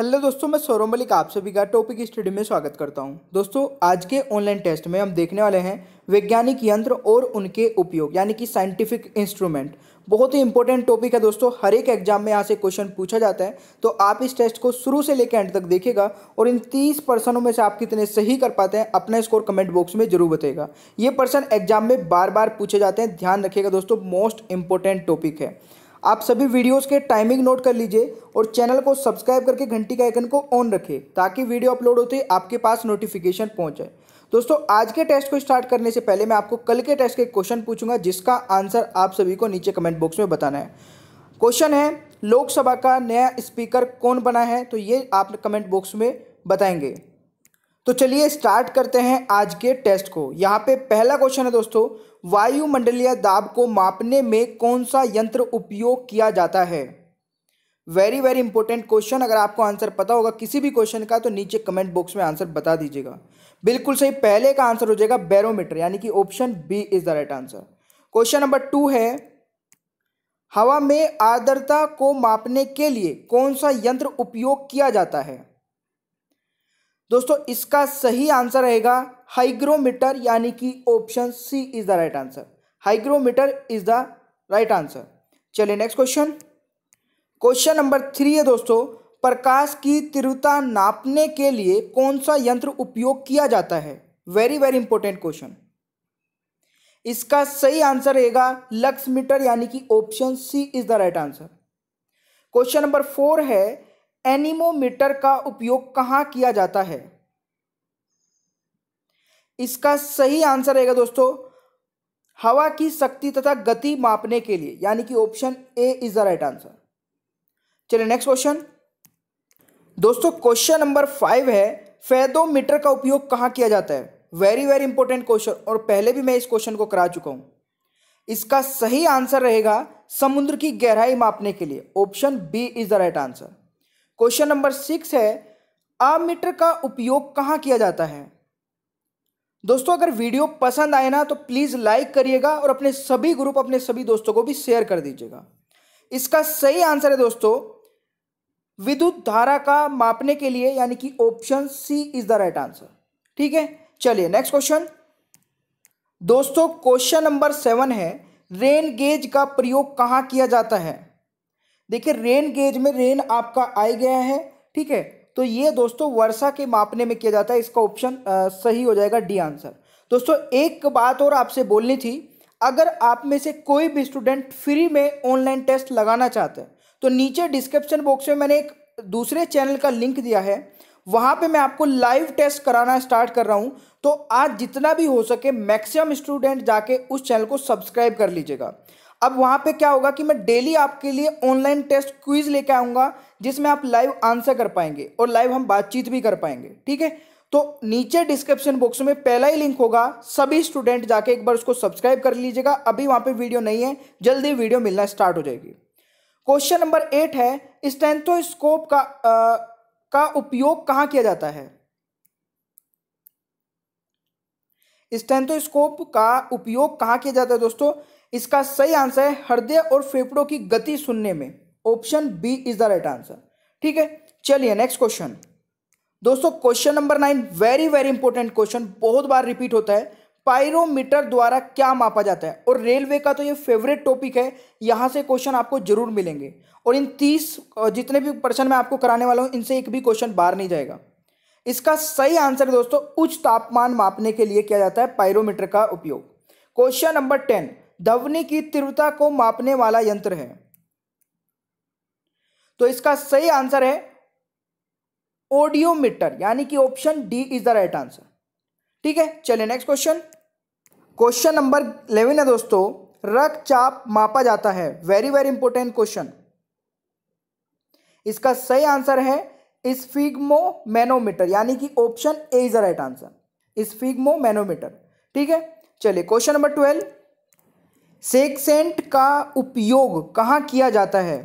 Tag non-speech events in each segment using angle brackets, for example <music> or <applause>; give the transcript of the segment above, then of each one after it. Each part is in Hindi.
हेलो दोस्तों मैं सौरभ मलिक आप सभी का टॉपिक स्टडी में स्वागत करता हूं दोस्तों आज के ऑनलाइन टेस्ट में हम देखने वाले हैं वैज्ञानिक यंत्र और उनके उपयोग यानी कि साइंटिफिक इंस्ट्रूमेंट बहुत ही इंपॉर्टेंट टॉपिक है दोस्तों हर एक एग्जाम में यहाँ से क्वेश्चन पूछा जाता है तो आप इस टेस्ट को शुरू से लेकर एंड तक देखेगा और इन तीस पर्सनों में से आप कितने सही कर पाते हैं अपना स्कोर कमेंट बॉक्स में जरूर बताएगा ये पर्सन एग्जाम में बार बार पूछे जाते हैं ध्यान रखिएगा दोस्तों मोस्ट इंपॉर्टेंट टॉपिक है आप सभी वीडियोस के टाइमिंग नोट कर लीजिए और चैनल को सब्सक्राइब करके घंटी के आइकन को ऑन रखें ताकि वीडियो अपलोड होते ही आपके पास नोटिफिकेशन पहुंचे दोस्तों आज के टेस्ट को स्टार्ट करने से पहले मैं आपको कल के टेस्ट के क्वेश्चन पूछूंगा जिसका आंसर आप सभी को नीचे कमेंट बॉक्स में बताना है क्वेश्चन है लोकसभा का नया स्पीकर कौन बना है तो ये आप कमेंट बॉक्स में बताएंगे तो चलिए स्टार्ट करते हैं आज के टेस्ट को यहाँ पे पहला क्वेश्चन है दोस्तों वायुमंडलीय दाब को मापने में कौन सा यंत्र उपयोग किया जाता है वेरी वेरी इंपॉर्टेंट क्वेश्चन अगर आपको आंसर पता होगा किसी भी क्वेश्चन का तो नीचे कमेंट बॉक्स में आंसर बता दीजिएगा बिल्कुल सही पहले का आंसर हो जाएगा बैरोमीटर यानी कि option B is the right answer question number two है हवा में आर्द्रता को मापने के लिए कौन सा यंत्र उपयोग किया जाता है दोस्तों इसका सही आंसर रहेगा हाइग्रोमीटर यानी कि option C is the right answer hygrometer is the right answer चलिए next question question number three है दोस्तों प्रकाश की तीव्रता नापने के लिए कौन सा यंत्र उपयोग किया जाता है वेरी वेरी इंपॉर्टेंट क्वेश्चन इसका सही आंसर रहेगा लक्स मीटर यानी कि option C is the right answer question number four है एनिमोमीटर का उपयोग कहाँ किया जाता है इसका सही आंसर रहेगा दोस्तों हवा की शक्ति तथा गति मापने के लिए यानी कि option A is the right answer चलिए नेक्स्ट क्वेश्चन दोस्तों क्वेश्चन नंबर फाइव है फेदोमीटर का उपयोग कहाँ किया जाता है वेरी वेरी इंपॉर्टेंट क्वेश्चन और पहले भी मैं इस क्वेश्चन को करा चुका हूं इसका सही आंसर रहेगा समुद्र की गहराई मापने के लिए option B is the right answer question number six है मीटर का उपयोग कहाँ किया जाता है दोस्तों अगर वीडियो पसंद आए ना तो प्लीज़ लाइक करिएगा और अपने सभी ग्रुप अपने सभी दोस्तों को भी शेयर कर दीजिएगा इसका सही आंसर है दोस्तों विद्युत धारा का मापने के लिए यानी कि option C is the right answer ठीक है चलिए नेक्स्ट क्वेश्चन दोस्तों क्वेश्चन नंबर सेवन है रेन गेज का प्रयोग कहाँ किया जाता है देखिए रेन गेज में रेन आपका आई गया है ठीक है तो ये दोस्तों वर्षा के मापने में किया जाता है इसका ऑप्शन सही हो जाएगा डी आंसर दोस्तों एक बात और आपसे बोलनी थी अगर आप में से कोई भी स्टूडेंट फ्री में ऑनलाइन टेस्ट लगाना चाहते हैं तो नीचे डिस्क्रिप्शन बॉक्स में मैंने एक दूसरे चैनल का लिंक दिया है वहाँ पे मैं आपको लाइव टेस्ट कराना स्टार्ट कर रहा हूँ तो आज जितना भी हो सके मैक्सिमम स्टूडेंट जाके उस चैनल को सब्सक्राइब कर लीजिएगा अब वहाँ पे क्या होगा कि मैं डेली आपके लिए ऑनलाइन टेस्ट क्विज लेके आऊँगा जिसमें आप लाइव आंसर कर पाएंगे और लाइव हम बातचीत भी कर पाएंगे ठीक है तो नीचे डिस्क्रिप्शन बॉक्स में पहला ही लिंक होगा सभी स्टूडेंट जाके एक बार उसको सब्सक्राइब कर लीजिएगा अभी वहाँ पे वीडियो नहीं है जल्दी वीडियो मिलना स्टार्ट हो जाएगी क्वेश्चन नंबर एट है स्टेंथोस्कोप का आ, का उपयोग कहां किया जाता है स्टेंथोस्कोप का उपयोग कहां किया जाता है दोस्तों इसका सही आंसर है हृदय और फेफड़ों की गति सुनने में option B is the right answer ठीक है चलिए नेक्स्ट क्वेश्चन दोस्तों question number nine very very important question बहुत बार रिपीट होता है पायरोमीटर द्वारा क्या मापा जाता है और रेलवे का तो ये फेवरेट टॉपिक है यहां से क्वेश्चन आपको जरूर मिलेंगे और इन तीस जितने भी प्रश्न मैं आपको कराने वाला हूं इनसे एक भी क्वेश्चन बाहर नहीं जाएगा इसका सही आंसर दोस्तों उच्च तापमान मापने के लिए किया जाता है पायरोमीटर का उपयोग क्वेश्चन नंबर टेन धवनी की तीव्रता को मापने वाला यंत्र है तो इसका सही आंसर है ऑडियोमीटर यानी कि option D is the right answer ठीक है चलिए next question question number eleven है दोस्तों रक्तचाप मापा जाता है वेरी वेरी इंपॉर्टेंट क्वेश्चन इसका सही आंसर है मैनोमीटर यानी कि option A is the right answer manometer ठीक है चलिए क्वेश्चन नंबर ट्वेल्व सेक्सेंट का उपयोग कहाँ किया जाता है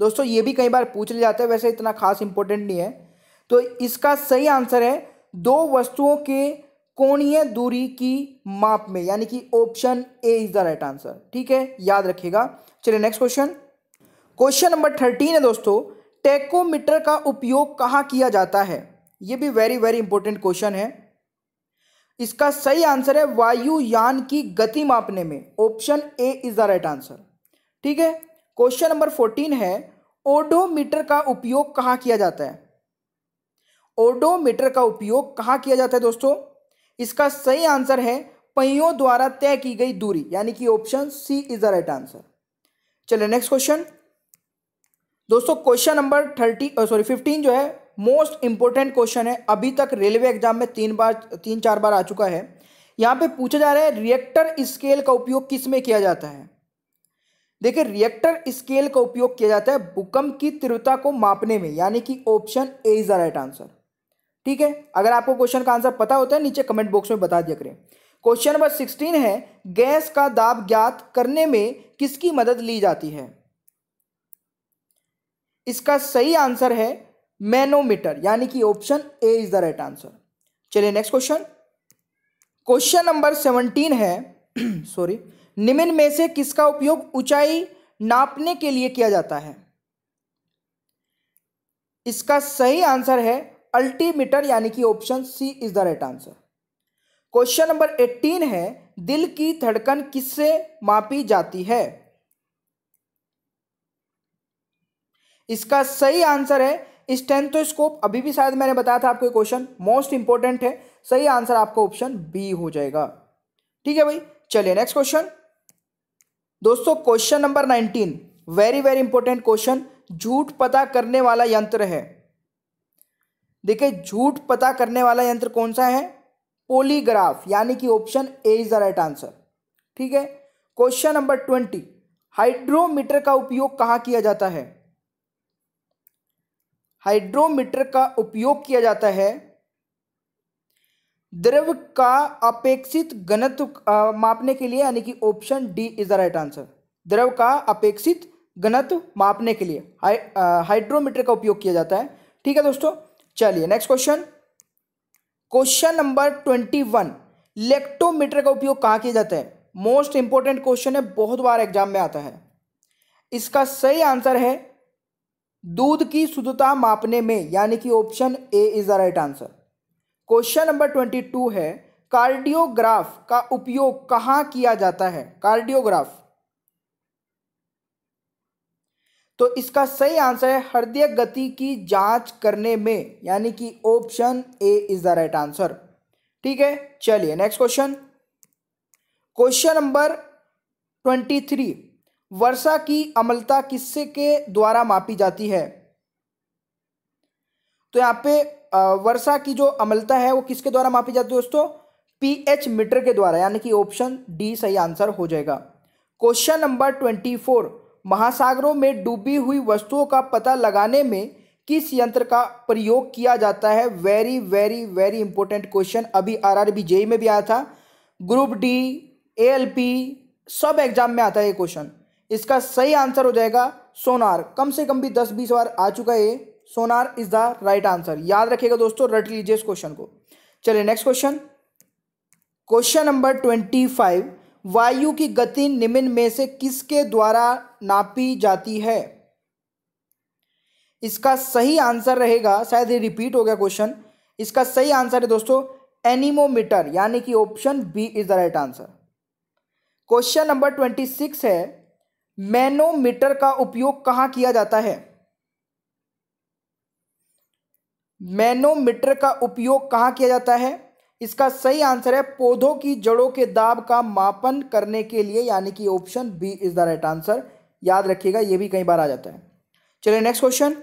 दोस्तों ये भी कई बार पूछ लिया जाता है वैसे इतना खास इंपॉर्टेंट नहीं है तो इसका सही आंसर है दो वस्तुओं के कोणीय दूरी की माप में यानी कि option A is the right answer ठीक है याद रखिएगा चलिए next question question number thirteen है दोस्तों टेकोमीटर का उपयोग कहाँ किया जाता है ये भी वेरी वेरी इंपॉर्टेंट क्वेश्चन है इसका सही आंसर है वायुयान की गति मापने में option A is the right answer ठीक है क्वेश्चन नंबर फोर्टीन है ओडोमीटर का उपयोग कहाँ किया जाता है ओडोमीटर का उपयोग कहाँ किया जाता है दोस्तों इसका सही आंसर है पहियों द्वारा तय की गई दूरी यानी कि option C is the right answer चलिए नेक्स्ट क्वेश्चन दोस्तों question number thirty sorry fifteen जो है मोस्ट इंपॉर्टेंट क्वेश्चन है अभी तक रेलवे एग्जाम में तीन बार तीन चार बार आ चुका है यहाँ पे पूछा जा रहा है रिएक्टर स्केल का उपयोग किस में किया जाता है देखिए रिएक्टर स्केल का उपयोग किया जाता है भूकंप की तीव्रता को मापने में यानी कि option A is the right answer ठीक है अगर आपको क्वेश्चन का आंसर पता होता है नीचे कमेंट बॉक्स में बता दिया करें क्वेश्चन नंबर सिक्सटीन है गैस का दाब ज्ञात करने में किसकी मदद ली जाती है इसका सही आंसर है मैनोमीटर यानी कि option A is the right answer चलिए next question question number seventeen है सॉरी <clears throat> निम्न में से किसका उपयोग ऊंचाई नापने के लिए किया जाता है इसका सही आंसर है अल्टीमीटर यानी कि option C is the right answer question number eighteen है दिल की धड़कन किससे मापी जाती है इसका सही आंसर है स्टेंथोस्कोप अभी भी शायद मैंने बताया था आपको क्वेश्चन मोस्ट इंपॉर्टेंट है सही आंसर आपका ऑप्शन बी हो जाएगा ठीक है भाई चलिए नेक्स्ट क्वेश्चन दोस्तों question number nineteen very very important question झूठ पता करने वाला यंत्र है देखिए झूठ पता करने वाला यंत्र कौन सा है पोलीग्राफ यानी कि option A is the right answer ठीक है क्वेश्चन नंबर ट्वेंटी हाइड्रोमीटर का उपयोग कहाँ किया जाता है हाइड्रोमीटर का उपयोग किया जाता है द्रव का अपेक्षित घनत्व मापने के लिए यानी कि option D is the right answer द्रव का अपेक्षित घनत्व मापने के लिए हाइड्रोमीटर का उपयोग किया जाता है ठीक है दोस्तों चलिए next question question number twenty one electrometer का उपयोग कहाँ किया जाता है मोस्ट इंपॉर्टेंट क्वेश्चन है बहुत बार एग्जाम में आता है इसका सही आंसर है दूध की शुद्धता मापने में यानी कि option A is the right answer question number twenty two है कार्डियोग्राफ का उपयोग कहां किया जाता है कार्डियोग्राफ तो इसका सही आंसर है हृदय गति की जांच करने में यानी कि option A is the right answer ठीक है चलिए next question question number twenty three वर्षा की अमलता किससे के द्वारा मापी जाती है तो यहाँ पे वर्षा की जो अमलता है वो किसके द्वारा मापी जाती है दोस्तों पीएच मीटर के द्वारा यानी कि ऑप्शन डी सही आंसर हो जाएगा क्वेश्चन नंबर ट्वेंटी फोर महासागरों में डूबी हुई वस्तुओं का पता लगाने में किस यंत्र का प्रयोग किया जाता है very very very important question अभी आर आर बी जेई में भी आया था group D A L P सब एग्जाम में आता है ये क्वेश्चन इसका सही आंसर हो जाएगा सोनार कम से कम भी दस बीस बार आ चुका है sonar is the right answer याद रखिएगा दोस्तों रट लीजिए इस क्वेश्चन को चलिए next question question number twenty five वायु की गति निम्न में से किसके द्वारा नापी जाती है इसका सही आंसर रहेगा शायद ये रिपीट हो गया क्वेश्चन इसका सही आंसर है दोस्तों एनिमोमीटर यानी कि option B is the right answer question number twenty six है मैनोमीटर का उपयोग कहां किया जाता है मैनोमीटर का उपयोग कहां किया जाता है इसका सही आंसर है पौधों की जड़ों के दाब का मापन करने के लिए यानी कि option B is the right answer याद रखिएगा यह भी कई बार आ जाता है चलिए next question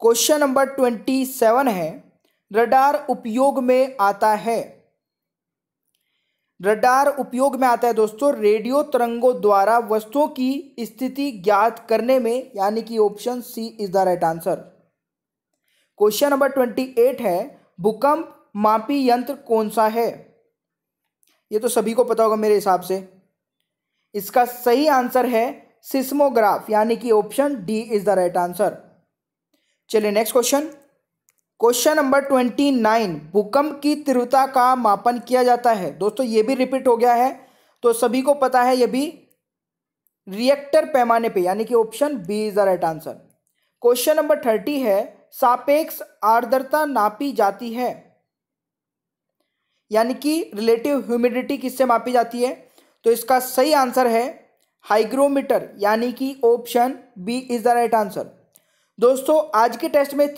question number twenty seven है रडार उपयोग में आता है रडार उपयोग में आता है दोस्तों रेडियो तरंगों द्वारा वस्तुओं की स्थिति ज्ञात करने में यानी कि option C is the right answer question number twenty eight है भूकंप मापी यंत्र कौन सा है ये तो सभी को पता होगा मेरे हिसाब से इसका सही आंसर है सिस्मोग्राफ यानी कि option D is the right answer चलिए next question question number twenty nine भूकंप की तीव्रता का मापन किया जाता है दोस्तों ये भी रिपीट हो गया है तो सभी को पता है ये भी रिएक्टर पैमाने पे यानी कि option B is the right answer question number thirty है सापेक्ष आर्द्रता नापी जाती है यानी कि रिलेटिव ह्यूमिडिटी किससे मापी जाती है तो इसका सही आंसर है हाइग्रोमीटर यानी कि option B is the right answer दोस्तों आज के टेस्ट में